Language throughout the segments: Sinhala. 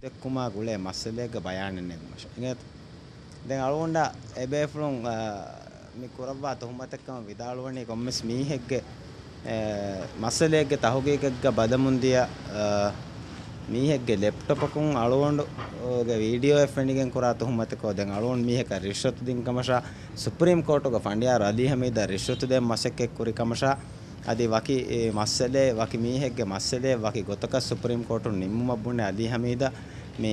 ತೆಕ್ಕುಮಾಗ ಉಳೆ ಮಸಲೆಗ ಬಯಾಣನೆ ಮಶ ಇಂಗತ್ දැන් අලුවන්ඩ එබේෆලුන් මිකුරබ්වා තුහමතක්කම විදාළුවනේ කොම්මස් මීහෙක්ග මස්සලයක්ග තහුගේකක්ග බදමුන්දිය මීහෙක්ගේ ලෙප්ටපකුන් අලුවන්ඩ ඕග වීඩියෝ ෆෙන්ඩිගෙන් කරා තුහමතකෝ දැන් අලුවන් මීහක රිශ්ෂතු දිින්කමශා සුප්‍රීම් කෝටුක ෆන්ඩියා රදීහමේද රිශ්ෂතු දෙ මසක්කෙක් කුරිකමශා అది ವಕಿ ಮಸ್ಸಲೆ ವಕಿ ಮೀಹೆಗ್ಗೆ ಮಸ್ಸಲೆ ವಕಿ ಗೊತಕ ಸುಪ್ರೀಂ ಕೋರ್ಟು ನಿಮ್ಮುಮ ಬುಣೆ ಅಲಿ ಹಮೀದ ಮೀ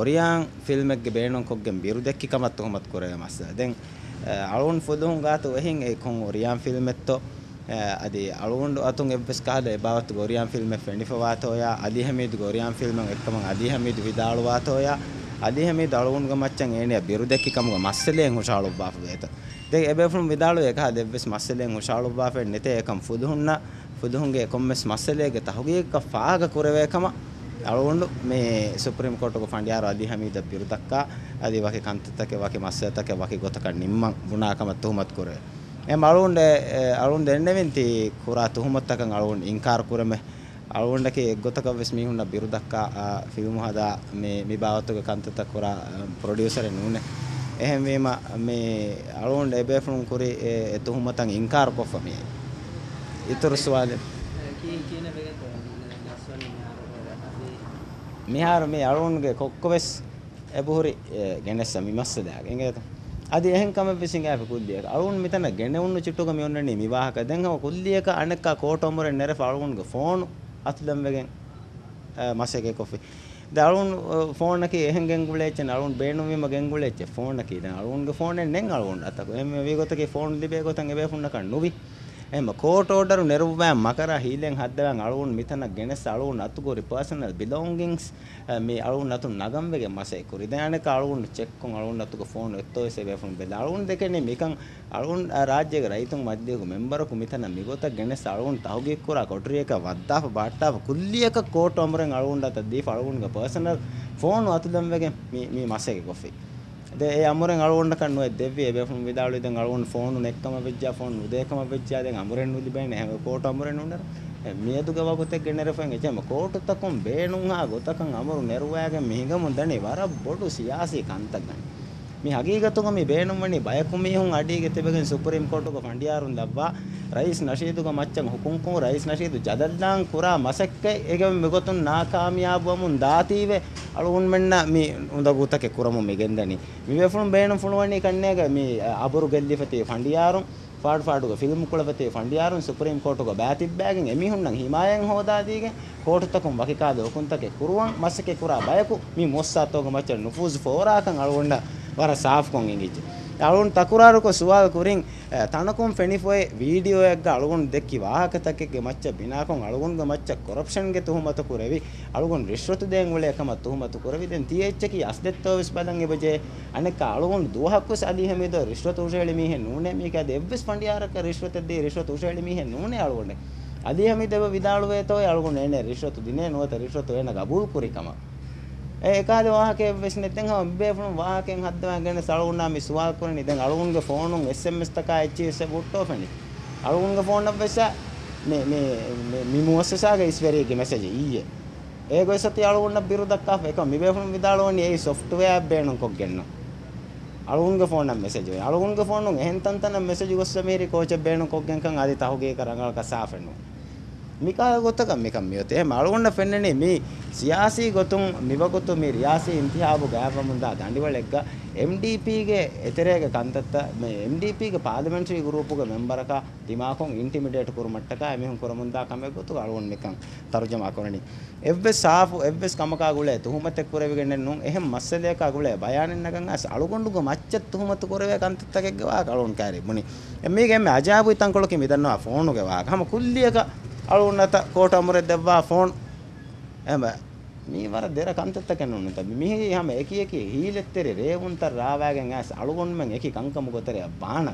ಒರಿಯಾನ್ ಫಿಲ್ಮೆಗ್ಗೆ ಬೇಣು ಕೊಗ್ಗೆ ಬಿರುದೆಕ್ಕಿ ಕಮತ್ತು ಹೊಮತ್ ಕೊರೆಯ ಮಸ್ಸ ದೆನ್ ಅಳುಂಡ್ ಫುದುಂ ಗಾತು ಎಹಿಂ ಏ ಕೊಂ ಒರಿಯಾನ್ ಫಿಲ್ಮೆತ್ತೋ ಅದಿ ಅಳುಂಡ್ ಅತುಂ ಎಬ್ಬೆಸ್ ಕಾಲ ಎಬಾವತ್ತು ಗೊರಿಯಾನ್ ಫಿಲ್ಮೆ ಫೆಂಡಿಫವಾತೋಯ ಅಲಿ ಹಮೀದ್ ಗೊರಿಯಾನ್ ಫಿಲ್ಮೆಂ ಎಕ್ಕಮಂ ಅಲಿ ಹಮೀದ್ ವಿದಾಳುವಾತೋಯ අදහ මේ දරුවන්ග මච්චන් ඒනය බිරුදැක්කි කමග මස්සලයෙන් හුෂාලු බාප ගේත දෙ එබෙෆුම් විදාලු එක දෙවෙස් මස්සලයෙන් හුෂාලු බාපෙන් නෙත එකම් ෆුදුහුන්න ෆුදුහුන්ගේ කොම්මෙස් මස්සලේගේ තහුගේක ෆාග කුරවේකම අලුවන්ඩු මේ සුප්‍රීම් කෝට්ක ෆන්ඩයාර අධිහමීද පිරුදක්කා අධි වගේ කන්තතක වගේ මස්සතක වගේ ගොතක නිම්මං ගුණාකමත් තුහමත් කුරේ එ අලුන්ඩ අලුන් දෙන්නෙවෙන්ති කුරා තුහමත්තකන් අලුන් ඉංකාර කුරමේ අලුවන්ඩකේ එක්ගොතකවෙස් මිහුන්න බිරුදක්කා ෆිල්ම් හදා මේ මේ භාවත්තුක කන්තත කොරා ප්‍රොඩියසර නූන එහෙන්වීම මේ අලුවන්ඩ එබේෆලුම් කුරි එතුහුමතන් ඉංකාර කොෆමිය ඉතුරු ස්වාද මිහාර මේ අලුවන්ගේ කොක්කොවෙස් එබහුරි ගෙනෙස්ස මිමස්සදයක් එගේත අද එහෙකම පිසිං ඇප කුල්ලියක අරුන් මෙතන ගෙනවුන්න චිට්ටුක මියොන්නනේ මිවාහක දැන් හව කුල්ලියක අනක කෝටොම්බරෙන් නැර ෆාලුන්ගේ ෆෝන් අතුළම්වගෙන් මසගේ කොෆි දරුන් ෆෝනක ගෙගුලේ අරුන් බේනුවීම ගෙගුලේ ෆෝනක අරුන්ගේ ෆෝන නෙ අරුන් අතක එම වේගොතක ෆෝන් ලිබේ ගොතන් බේ ුන්නක නොවී එම කෝට ෝඩරු නිරුවෑම් මකර හීලෙන් හදවන් අලුවන් මිතන ගෙනස් අලුවන් අතුගොරි පර්සනල් බිලෝංගින්ස් මේ අලුන් අතු නගම්වගේ මසේ කුරිදෑන අලුන් චෙක්කොන් අලුන් අතුක ෆෝන් එත්තෝසේ බැෆුන් බෙද අලුන් දෙකනේ මිකන් අලුන් රාජ්‍යක රයිතුන් මධ්‍යයකු මෙම්බරකු මිතන මිගොත ගෙනස් අලුන් තහුගෙක්කුරා කොටරියක වද්දාප බාට්ටාව කුල්ලියක කෝට ොමරෙන් අලුන්ට අතදී අලුන්ගේ පර්සනල් ෆෝන් අතුදම්වගේ මේ මසේක කොෆේ ඒ අමර අලුවන්න කන්නුව දෙවේ බැ විදාල ද අලුවන් ෆෝනු එක්ම වෙච්ච ෆෝන් දේකම වෙච්චාද අමරෙන් ලිබන හම කෝට අමරෙන් උනර මියතු ගවකුතෙක් ගෙනරපන් එචම කෝටුත්තකොම් බේනුම් හා ගොතකන් අමරු නැරුවෑගේ මිහිගමුන් දැනේ වර බොඩු සියාසී කන්තක්ගන්න මේ ಹಗೀಗತುಗ ಮಿ ಬೇಣುಮಣಿ ಬಯಕುಮಿ ಹುಂ ಅಡಿಗೆ ತೆಬೆಗೆ ಸುಪ್ರೀಂ ಕೋರ್ಟ್ಗೆ ಫಂಡಿಯಾರುನ್ ಲವ್ವಾ ರೈಸ್ ನಶೀದುಗ ಮಚ್ಚಂಗ್ ಹುಕುಂಕು ರೈಸ್ ನಶೀದು ಜದಲ್ಲಾಂ ಕುರಾ ಮಸಕ್ಕೆ ಎಗೆ ಮಿಗೊತುನ್ ನಾಕಾಮಿಯಾಬುಮುನ್ ದಾತೀವೆ ಅಳುನ್ ಮೆಣ್ಣ ಮಿ ಉಂದಗೂತಕ್ಕೆ ಕುರಮು ಮಿಗೆಂದನಿ ಮಿವೆಫುನ್ ಬೇಣು ಫುಣವಣಿ ಕಣ್ಣೆಗೆ ಮಿ ಅಬರು ಗಲ್ಲಿಫತಿ ಫಂಡಿಯಾರುನ್ ފާޑ ފާޑުގ ފިލިމް ކުޅަފަތේ ފަނޑިޔާރުން ސުޕްރީމް ކޯޓުގ ބައިތިއްބައިގެން އެމީހުންނަށް ހިމާޔަށް ހޯދާދީގެ ކޯޓުތަކުން ވަކިކާ ލޯކުންތަކެއް ކުރުވަން މަސަކެ ކުރާ ބަޔަކު މި މޮއްސާތޯގެ މައްޗަށް ނުފޫޒު ފޯރާކަން އަޅުވަންނަ ವರ ಸಾಫ್ಕೊಂಗ್ ಇಂಗಿಜ್ಜೆ ಅಳುನ್ ತಕುರಾರುಕೊ ಸುವಾಲ್ ಕುರಿಂಗ್ ತಣಕೊಂ ಫೆಣಿಫೊಯ್ ವೀಡಿಯೋಯಗ್ಗ ಅಳುಗುಣ್ ದೆಕ್ಕಿ ವಾಹಕತಕ್ಕೆಗೆ ಮಚ್ಚ ಬಿನಾಕೊಂ ಅಳುಗುಣ್ಗ ಮಚ್ಚ ಕೊರಪ್ಷನ್ಗೆ ತುಹುಮತು ಕುರವಿ ಅಳುಗುಣ್ ರಿಶ್ವತು ದೇಂಗ್ ಉಳೆಯಕಮ ತುಹುಮತು ಕುರವಿ ದೆನ್ ತಿಯೆಚ್ಚಕಿ ಅಸ್ದೆತ್ತೋವಿಸ್ ಬದಂಗೆ ಬಜೆ ಅಣಕ್ಕ ಅಳುಗುಣ್ ದೂಹಕ್ಕುಸ್ ಅದಿಹಮಿದೊ ರಿಶ್ವತು ಉಷೇಳಿ ಮೀಹೆ ನೂನೆ ಮೀಕ ದೆವ್ವಿಸ್ ಪಂಡಿಯಾರಕ್ಕ ರಿಶ್ವತದ್ದಿ ರಿಶ್ವತು ಉಷೇಳಿ ಮೀಹೆ ನೂನೆ ಅಳುಗುಣೆ ಅದಿಹಮಿದೆವ ವಿದಾಳುವೇತೋ ಅಳುಗುಣ್ ಏನೆ ರಿಶ್ವತು ದಿನೇ ನೋತ ರಿಶ್ವತು ಏನ ಗಬೂಲ್ ಕುರಿಕಮ ඒකාද වාහකේ වෙස් නෙතෙන් හම බේෆුණු වාහකෙන් හද්දවගෙන සලුණා මි සුවල් කරනි දැන් අලුණුගේ ෆෝන් උන් SMS තකා එච්චිස ගුට්ටෝ ෆෙනි අලුණුගේ ෆෝන් අප් වෙස මේ මේ මි මුවස්සසාගේ ඉස්වැරියගේ මැසේජ් ඊයේ ඒගොය සති අලුණුන බිරුදක් ආ එක මි බේෆුණු විදාලෝනි ඒ සොෆ්ට්වෙයාර් අප් බේනොන් කොක් ගෙන්න අලුණුගේ ෆෝන් නම් මැසේජ් ඔය අලුණුගේ ෆෝන් උන් එහෙන් තන් තන මැසේජ් ගොස්ස මේරි කෝච බේනොන් කොක් ගෙන්කන් ආදි තහුගේ කරංගල් කසා ෆෙනු මිකා ගොතකම් මිකම් මියොත එහෙම අලුගොන්න ෆෙන්නනේ මේ සියාසී ගොතුන් මිවගොතු මේ රියාසී ඉන්තිහාබු ගෑපමුන්දා දඬිවලෙක්ග MDP ගේ එතරේක කන්තත්ත මේ MDP ගේ පාර්ලිමේන්තුවේ ගුරුප්පුගේ මෙම්බරක දිමාකොන් ඉන්ටිමිඩේට් කරුමට්ටක එමිහුන් කරමුන්දා කමෙ ගොතු අලුගොන් මිකම් තර්ජමා කරණි එව්වස් සාෆු එව්වස් කමකා ගුලේ තුහුමතෙක් කරවෙගෙන නුන් එහෙම මස්සලයක ගුලේ බයානෙන් නගන් අස අලුගොන්ඩුග මච්ච තුහුමත කරවේ කන්තත්තකෙක් ගවා කලුන් කෑරි මුනි මේගෙම අජාබු ඉතන් කොලකෙ මිදන්නවා ෆෝනුගේ වාග හම කුල්ලියක ಅಳುನ್ನತ ಕೋಟ ಮುರೆ ದೆವ್ವಾ ಫೋನ್ ಎಂಬ ಮೀವರ ದೇರ ಕಂತತ್ತ ಕೆನ್ನುನ್ನತ ಮಿಹಿ ಹಮ ಏಕಿ ಏಕಿ ಹೀಲೆತ್ತೆರಿ ರೇವುಂತ ರಾವಾಗೆಂ ಆಸ್ ಅಳುಗೊಂಡ್ ಮಂಗ್ ಏಕಿ ಕಂಕಮ ಗೊತ್ತೆರೆ ಬಾಣ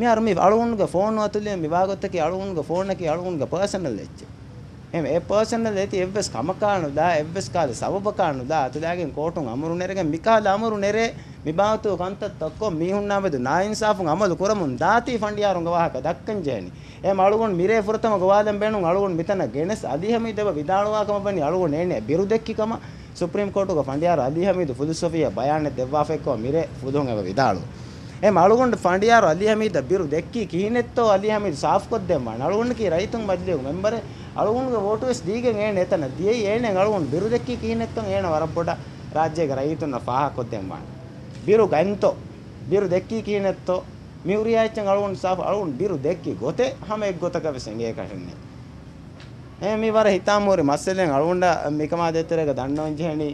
ಮಿ ಅರು ಮಿ ಅಳುಗೊಂಡ್ಗ ಫೋನ್ ಅತುಲಿ ಮಿ ವಾಗೊತ್ತಕಿ ಅಳುಗೊಂಡ್ಗ ಫೋನ್ ಅಕಿ ಅಳುಗೊಂಡ್ಗ ಪರ್ಸನಲ್ ಹೆಚ್ಚು එහෙනම් ඒ පර්සනල් ඇති එවස් කමකානුදා එවස් කාද සවබකානුදා අතදාගෙන් කෝටුන් අමරු නෙරගෙන් මිකාද අමරු නෙරේ මිබාතු කන්තත් ඔක්කො මිහුන්නාබද නායින්සාෆුන් අමලු කරමුන් දාති ෆණ්ඩියාරුන් ගවාහක දක්කන් ජේනි එහෙම අලුගොන් මිරේ පුරතම ගවාදම් බේනුන් අලුගොන් මිතන ගෙනස් අධිහම ඉදව විදානුවාකම බනි අලුගොන් එන්නේ බිරුදෙක්කිකම සුප්‍රීම් කෝටුක ෆණ්ඩියාර අධිහම ඉද ෆිලොසොෆියා බයන්නේ දෙවවාෆෙක්කෝ මිරේ ෆුදුන් එව විදානුවා ಎ ಮಳಗೊಂಡು ಫಂಡಿಯಾರು ಅಲಿ ಹಮೀದ ಬಿರು ದೆಕ್ಕಿ ಕೀನೆತ್ತೋ ಅಲಿ ಹಮೀದ್ ಸಾಫ್ ಕೊದ್ದೆಮ್ಮ ಅಳಗೊಂಡು ಕಿ ರೈತಂ ಬದ್ಲಿಯು ಮೆಂಬರೆ ಅಳಗೊಂಡು ಓಟು ವೆಸ್ ದೀಗೆ ಏಣೆ ಎತ್ತನ ದಿಯೇ ಏಣೆ ಅಳಗೊಂಡು ಬಿರು ದೆಕ್ಕಿ ಕೀನೆತ್ತೋ ಏಣ ವರಪೊಡ ರಾಜ್ಯಗೆ ರೈತನ ಫಾಹ ಕೊದ್ದೆಮ್ಮ ಬಿರು ಗಂತೋ ಬಿರು ದೆಕ್ಕಿ ಕೀನೆತ್ತೋ ಮಿವ್ರಿಯಾಯ್ಚಂಗೆ ಅಳಗೊಂಡು ಸಾಫ್ ಅಳಗೊಂಡು ಬಿರು ದೆಕ್ಕಿ ಗೊತೆ ಹಮೆ ಗೊತ್ತಕವೆಸಂಗೆ ಕಣ್ಣೆ ඒ මේ වර හිතාමෝරි මස්සලෙන් අලුණ්ඩ මේකමා දෙතරක දන්නෝන්ජහනි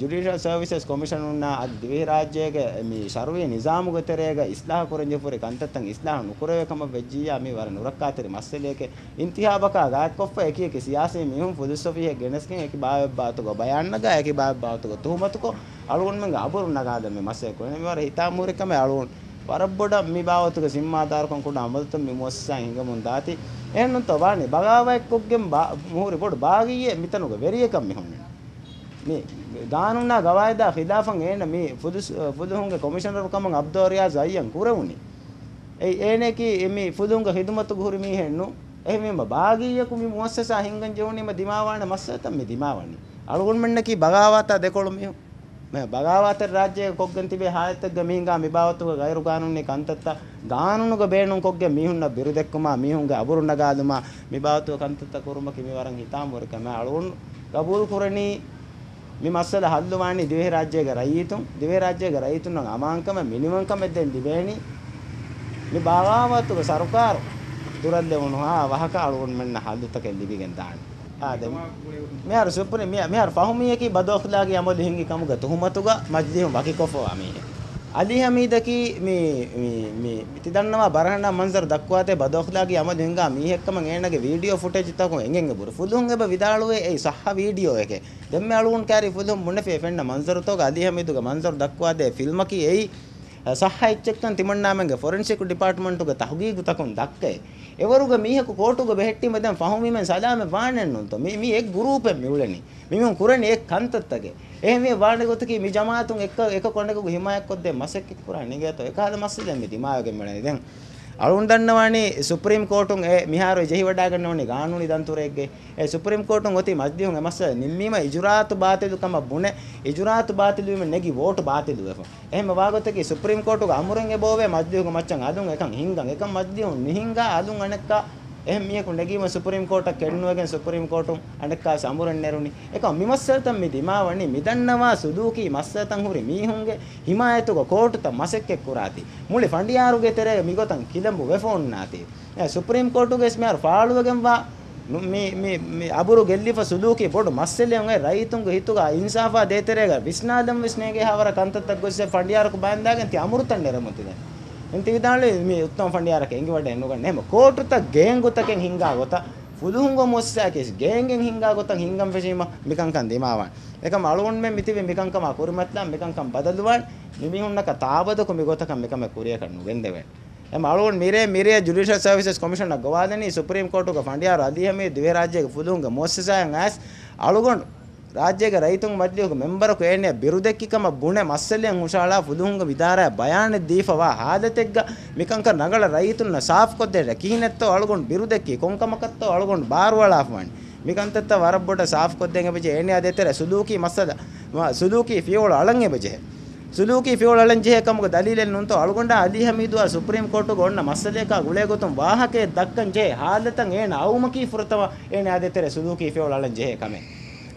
ජුඩිෂල් සර්විසස් කොමිෂන් උන්නා අද දිවේ රාජ්‍යයක මේ ශරුවේ නිසාමුගතරයක ඉස්ලාහ කුරංජපුරි කන්තත්තන් ඉස්ලාහ නුකරයකම වෙජ්ජියා මේ වර නුරක්කාතරි මස්සලයක ඉන්තිහාබකා ගාත් කොප්ප එක එක සියාසේ මිහුම් ෆුදුස්සොෆිය ගෙනස්කෙන් එක බාවක් බාතුක බයන්නගා එක බාවක් බාතුක තුහමතුක අලුණ්ම අබුරු නගාද මේ මස්සය කොන මේ වර හිතාමෝරිකම අලුණ් වරබ්බොඩ මේ බාවතුක සිම්මාදාරකම් කුඩ අමල්ත මේ මොස්සන් හිඟමුන් දාති ಏನಂತ ವಾಣಿ ಬಗಾವಕ್ಕೊಗ್ಗೆಂ ಬಾ ಮೂರಿ ಬೊಡು ಬಾಗಿಯೇ ಮಿತನುಗ ವೆರಿಯಕಂ ಮಿಹುಣ್ಣೆ ಮಿ ದಾನುನ ಗವಾಯ್ದ ಖಿಲಾಫಂ ಏನ ಮಿ ಫುದು ಫುದುಹುಂಗೆ ಕಮಿಷನರ್ ಕಮಂ ಅಬ್ದೋರಿಯಾಜ್ ಅಯ್ಯಂ ಕುರವುಣಿ ಏಯ್ ಏನೇಕಿ ಮಿ ಫುದುಹುಂಗೆ ಖಿದುಮತ್ತು ಗುಹುರಿ ಮಿ ಹೆಣ್ಣು එහෙමම භාගීයකු මි මුවස්සස අහිංගන් ජෝනේම දිමාවාන මස්සතම් මේ දිමාවන්නේ අලුගොන් මෙන්නකී බගාවතා දෙකොළු මියෝ ಭಗಾವತರ ರಾಜ್ಯ ಕೊಗ್ಗಂತಿವೆ ಹಾಯತ್ತಗ್ಗ ಮೀಂಗ ಮಿಬಾವತ್ತುಗ ಗೈರು ಕಾನೂನಿ ಕಂತತ್ತ ಗಾನೂನುಗ ಬೇಣುಂ ಕೊಗ್ಗೆ ಮೀಹುಣ್ಣ ಬಿರುದೆಕ್ಕುಮ ಮೀಹುಂಗ ಅಬುರುಂಡಗಾದುಮ ಮಿಬಾವತ್ತುಗ ಕಂತತ್ತ ಕುರುಮಕಿ ಮಿವರಂ ಹಿತಾಂ ವರಕ ಮೆ ಅಳುಣ್ ಕಬೂಲ್ ಕುರಣಿ ಮಿ ಮಸಲ ಹಲ್ಲುವಾಣಿ ದಿವೆ ರಾಜ್ಯಗ ರೈತು ದಿವೆ ರಾಜ್ಯಗ ರೈತು ನಂಗೆ ಅಮಾಂಕಮ ಮಿನಿಮಂಕಮ ಎದ್ದೆನ್ ದಿವೇಣಿ ಮಿ ಭಾವಾವತ್ತುಗ ಸರ್ಕಾರ ದುರಲ್ಲೆ ಉಣು ಹಾ ವಹಕ ಅಳುಣ್ ಮೆಣ್ಣ ಹಲ್ಲು ತಕ ಲಿಬಿಗೆಂದಾಣಿ آدم මෙයාර සුප්පනේ මෙයා මෙයාර ෆහුමියකි බදෝෆ්ලාගේ අමල හින්ගේ කමුග තුහමතුග මජ්දිහම බකි කොෆවා මේ අලි හමීදකි මේ මේ මේ ඉතිදන්නවා බරහන මන්සර් දක්වාතේ බදෝෆ්ලාගේ අමල හින්ගා මීහෙක්කම ගේනගේ වීඩියෝ ෆුටේජ් තකො එංගෙන් බුර ෆුලුන් එබ විදාළුවේ ඒ සහ වීඩියෝ එකේ දෙම් මෙලුන් කැරි ෆුලුන් මුන්නේ ෆෙන්න මන්සර් තෝග අලි හමීදුග මන්සර් දක්වාදේ ෆිල්මකි එයි සහ එච්චෙක්තන් තිමන්නාමගේ ෆොරන්සික් ඩිපාර්ට්මන්ට්ගේ තහගීගු තකොන් දක්කේ ఎవరుగా మీహకు కోటుగా బెహెట్టి మధ్య ఫహమీమెన్ సదామె వాణెన్నుంతో మీ మీ ఎక్ గ్రూపె మివులని మిమం కురని ఎక్ కంతత్తగే එහෙම මේ වාණ්ඩ ගොතකි මේ ජමාතුන් එක එක කොණ්ඩක හිමායක් කොද්දේ මසෙක් කිත් කුරා නිගේතෝ එකාද මස්සෙ දැන් මේ දිමායගෙන් මනේ දැන් අරුන් දන්නවානේ සුප්‍රීම් කෝටුන් ඒ මිහාරෝ ජෙහි වඩා ගන්නවනේ ගානුනි දන්තුරෙක්ගේ ඒ සුප්‍රීම් කෝටුන් ඔති මැද්දියුන් එමස නිම්මීම ඉජුරාතු බාතිලු කම බුණ ඉජුරාතු බාතිලු වීම නැගි වෝට් බාතිලු වෙහ එහෙම වාගොතකේ සුප්‍රීම් කෝටුක අමුරෙන් එබෝවේ මැද්දියුක මච්චන් අදුන් එකන් හින්ගන් එකන් මැද්දියුන් නිහින්ගා අදුන් අනෙක්කා ಎಹಮ್ಮಿಯಕು ನೆಗೀಮ ಸುಪ್ರೀಂ ಕೋರ್ಟ ಕೆಣ್ಣುವಗೆ ಸುಪ್ರೀಂ ಕೋರ್ಟು ಅಂಡಕ್ಕ ಸಮುರನ್ ನೆರುನಿ ಏಕ ಮಿಮಸ್ಸತಂ ಮಿದಿ ಮಾವಣಿ ಮಿದನ್ನವ ಸುದೂಕಿ ಮಸ್ಸತಂ ಹುರಿ ಮೀಹುಂಗೆ ಹಿಮಾಯತುಗ ಕೋರ್ಟ್ ತ ಮಸಕ್ಕೆ ಕುರಾತಿ ಮುಳಿ ಫಂಡಿಯಾರುಗೆ ತೆರೆ ಮಿಗೊತಂ ಕಿಲಂಬು ವೆಫೋನ್ ನಾತಿ ಸುಪ್ರೀಂ ಕೋರ್ಟುಗೆ ಸ್ಮ್ಯಾರು ಫಾಳುವಗೆಂ ವಾ අබුරු ගෙල්ලිප සුදුකි පොඩු මස්සෙලියන්ගේ රයිතුන්ගේ හිතුගා ඉන්සාෆා දේතරේග විස්නාදම් විස්නේගේ හවර කන්තත්තක් ගොස්සේ ෆඩියාරක බෑන්දාගෙන් ති අමෘතන් නිරමුතිනේ ಎಂತಿ ವಿಧಾನಲೇ ಮಿ ಉತ್ತಮ ಫಂಡಿಯಾರಕ್ಕೆ ಎಂಗಿ ವಡೆ ನುಗಣ್ಣ ಹೆಮ ಕೋಟುತ ಗೇಂಗ್ ಗುತಕ್ಕೆ ಹಿಂಗಾ ಗೊತ ಫುದುಹುಂಗೋ ಮೊಸ್ಸಾ ಕೇಸ್ ಗೇಂಗ್ ಹಿಂಗಾ ಗೊತ ಹಿಂಗಂ ಫೆಶಿಮ ಮಿಕಂಕಂ ದಿಮಾವನ್ එකම අලුවන් මෙ මිතිවෙන් මිකංකම අකුරුමැත්නම් මිකංකම් බදලුවන් නිමිහුන්නක තාබදක මිගොතක මිකම කුරිය කරනු ගෙන්දෙවෙන් එම අලුවන් මිරේ මිරේ ජුඩිෂල් සර්විසස් කමිෂන් ගවාදනි සුප්‍රීම් කෝටුක ෆන්ඩියාර අධිහමේ දිවේ රාජ්‍යක ෆුදුන්ග මොස්සසයන් ඇස් අලුගොන් ರಾಜ್ಯಗ ರೈತಂಗ ಮಡ್ಲಿಯುಗ ಮೆಂಬರಕು ಏಣೆ ಬಿರುದೆಕ್ಕಿಕಮ ಬುಣೆ ಮಸ್ಸಲಿಯಂ ಹುಷಾಳ ಫುದುಹುಂಗ ವಿದಾರ ಬಯಾನ ದೀಫವ ಹಾದತೆಗ್ಗ ಮಿಕಂಕ ನಗಳ ರೈತನ್ನ ಸಾಫ್ ಕೊದ್ದೆಡೆ ಕೀನೆತ್ತೋ ಅಳಗೊಂಡು ಬಿರುದೆಕ್ಕಿ ಕೊಂಕಮಕತ್ತೋ ಅಳಗೊಂಡು ಬಾರ್ವಾಳ ಆಫ್ ಮಾಡಿ ಮಿಕಂತತ್ತ ವರಬ್ಬೊಟ ಸಾಫ್ ಕೊದ್ದೆಂಗೆ ಬಜೆ ಏಣೆ ಅದೆತ್ತೆರೆ ಸುಲೂಕಿ ಮಸ್ಸದ ಸುಲೂಕಿ ಫಿಯೋಳು ಅಳಂಗೆ ಬಜೆ ಸುಲೂಕಿ ಫಿಯೋಳು ಅಳಂಜೆ ಕಮಗ ದಲೀಲೆನ್ ನುಂತು ಅಳಗೊಂಡ ಅಲಿ ಹಮೀದುವ ಸುಪ್ರೀಂ ಕೋರ್ಟ್ಗೆ ಒಣ್ಣ ಮಸ್ಸಲೇಕ ಗುಳೆಗೊತ್ತಂ ವಾಹಕೆ ದಕ್ಕಂಜೆ ಹಾಲತಂ ಏಣ ಔಮಕಿ ಫುರತವ ಏಣೆ ಅದೆತ್ತೆರೆ ಸುಲೂಕಿ ಫಿಯೋಳು ಅಳಂಜೆ ಕಮೆ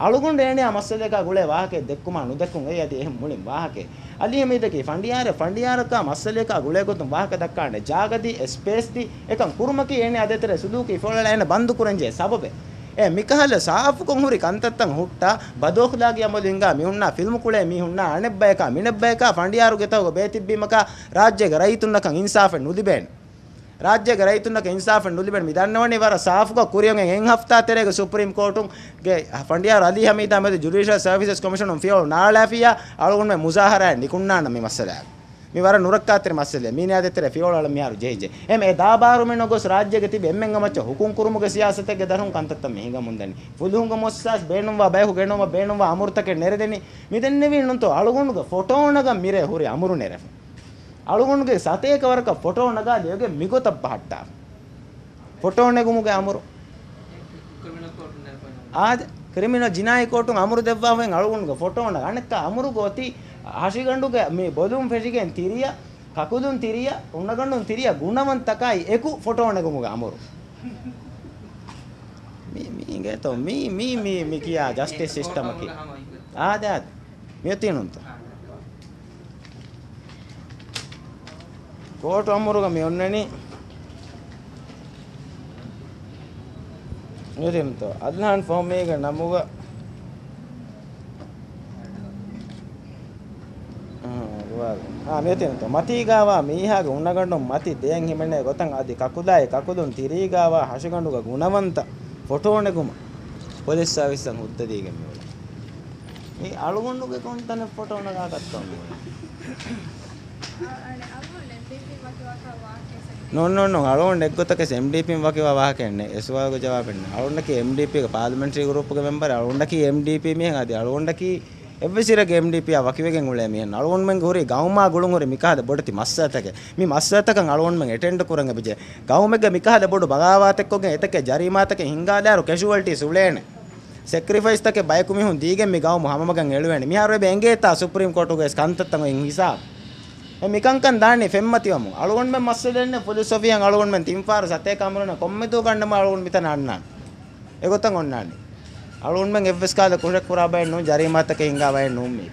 අලුගුන් රේණිය මස්ස දෙක ගුලේ වාහකේ දෙක්කුම අනු දෙක්කුන් ඒ යදී එහෙම මුලින් වාහකේ අලි එහෙම ඉදකේ ෆණ්ඩියාර ෆණ්ඩියාරක මස්ස දෙක ගුලේ ගොතුම් වාහක දක්කාණ්ඩ ජාගදි ස්පේස් ති එකම් කුරුමකී ඒණි අදතර සුදුකී ෆොලලා එන බන්දු කුරංජේ සබබේ ඒ මිකහල සාෆු කොහුරි කන්තත්තන් හුට්ටා බදෝකුලාගේ අමල ඉංගා මිහුන්නා ෆිල්ම් කුලේ මිහුන්නා අනෙබ්බයක මිනෙබ්බයක ෆණ්ඩියාරු ගෙතවක බේතිබ්බීමක රාජ්‍යක රයිතුන්නකන් ඉන්සාෆෙන් නුදිබෙන්නේ ರಾಜ್ಯ ರೈತನಕ್ಕೆ ಇನ್ಸಾಫ್ ನುಲಿಬೇಡ ಮಿದನ್ನವಣಿ ವರ ಸಾಫ್ಗ ಕುರಿಯೊಂಗೆ ಹೆಂಗ್ ಹಫ್ತಾ ತೆರೆಗೆ ಸುಪ್ರೀಂ ಕೋರ್ಟು ಗೆ ಫಂಡಿಯಾರ್ Ali Hameed Ahmed judicial services commission ಫಿಯೋ ನಾಳಾಫಿಯಾ ಅಳಗೊಂಡೆ ಮುಜಾಹರ ನಿಕುಣ್ಣ ನಮ್ಮ ಮಸಲೆ ಮಿವರ ನುರಕ್ಕಾತ್ರೆ ಮಸಲೆ ಮೀನಾದೆತ್ತರೆ ಫಿಯೋಳಳ ಮಿಯಾರು ಜೈ ಜೈ ಎಮ್ ಎ ದಾಬಾರು ಮೆನೋ ಗೊಸ್ ರಾಜ್ಯಗೆ ತಿಬೆ ಎಮ್ಮೆಂಗ ಮಚ್ಚ ಹುಕುಂ ಕುರುಮುಗ ಸಿಯಾಸತೆಗೆ ದರ್ಹುಂ ಕಂತತ್ತ ಮೇಹಿಗ ಮುಂದನಿ ಫುಲುಹುಂಗ ಮೊಸ್ಸಾಸ್ ಬೇಣುವ ಬೈಹು ಗೆಣುವ ಬೇಣುವ ಅಮೃತಕ್ಕೆ ನೆರೆದೆನಿ ಮಿದನ್ನೆವಿ ನಂತು ಅಳಗೊಂಡುಗ ಫೋಟೋಣಗ ಮಿರೆ ಹುರಿ ಅಮರು ನೆರೆ ಅಳುಗೊಂಡ್ಗೆ ಸತೇಕ ವರಕ ಫೋಟೋನಗ ದೇವಗೆ ಮಿಗೋತ ಹಟ್ಟ ಫೋಟೋನೆಗು ಮುಗೆ ಅಮರು ಆದ ಕ್ರಿಮಿನಲ್ ಜಿನಾಯಿ ಕೋಟು ಅಮರು ದೆವ್ವಾ ಹೆಂಗೆ ಅಳುಗೊಂಡ್ಗೆ ಫೋಟೋನಗ ಅಣ್ಣಕ್ಕ ಅಮರು ಗೋತಿ ಹಸಿಗಂಡುಗೆ ಮೀ ಬದುಂ ಫೆಜಿಗೆ ತಿರಿಯ ಕಕುದುನ್ ತಿರಿಯ ಉಣ್ಣಗಂಡು ತಿರಿಯ ಗುಣವಂತಕಾಯಿ ಎಕು ಫೋಟೋನೆಗು ಮುಗೆ ಅಮರು ಮೀ ಮೀಗೆ ತೊ ಮೀ ಮೀ ಮೀ ಮಿಕಿಯ ಜಸ್ಟಿಸ್ ಸಿಸ್ಟಮ್ ಅಕಿ ಆದ ಆದ ಮೇತೀನುಂತ තෝට අම්මරුගම ඔන්නන නිරම්ත අදහන් ෆෝම් එක නමුග මෙතිනත මතිීගවා මීහාග උන්නගඩු මති දෙයන් හිමනේ ගොතන් අධි කකුදායි කකුදුන් තිරීගවා හශකඩුග ගුණවන්ත ෆොටෝනෙකුම පොලෙස්සා විස්සන් උත්තදීගෙන් මේ අලුගොන්ඩුගේ කොන්තන ෆොටෝනගා කත්වන්න No, no, no. I don't එකගොතක MDP වගේ වා කියන්නේ. එස්වාගේ ජවාබෙන්න. අරොණ්ඩකි MDP එක පාර්ලිමේන්තරි ගෲප් එක මෙම්බර් අරොණ්ඩකි MDP මියන් ආදී අරොණ්ඩකි එවසිරගේ MDP වකිවගෙන් උලේ මියන් අරොණ මෙන් ගෝරි ගවුමා ගුළුන් හොරි මිකාද බොඩති මස්සතක. මේ මස්සතකන් අරොණ මෙන් ඇටෙන්ඩ් කරන් අපිජ. ගවුමෙග මිකාද බොඩු බගාවාතෙක්කොගෙන් එතක ජරිමාතක හිංගාදාරු කැෂුවල්ටි සුලේනේ. ಸೆಕ್ರಿಫೈಸ್ ತಕ್ಕೆ ಬಯಕು ಮಿಹುನ್ ದೀಗೆ ಮಿಗಾವು ಹಮಮಗಂ ಎಳುವೆಣಿ ಮಿಹಾರು ಬೆಂಗೇತ ಸುಪ್ರೀಂ ಕೋರ್ಟ್ ಗೆ ಸ್ಕಂತತ್ತಂಗ ಹಿಂಗ್ ಹಿಸಾಬ್ මිකංකන් දාන්නේ ෆෙම්මතිවම අලුවන් මෙන් මස්සෙ දෙන්න ෆිලොසොෆියන් අලුවන් මෙන් තින්පාර සතේ කමරන කොම්මෙතු ගන්නම අලුවන් මිතන අන්නන් ඒකත් ඔන්නන්නේ අලුවන් මෙන් එෆ්එස් කාලේ කුරක් කුරා බයෙන් නෝ ජරීමාතක ඉංගා බයෙන් නෝ මේ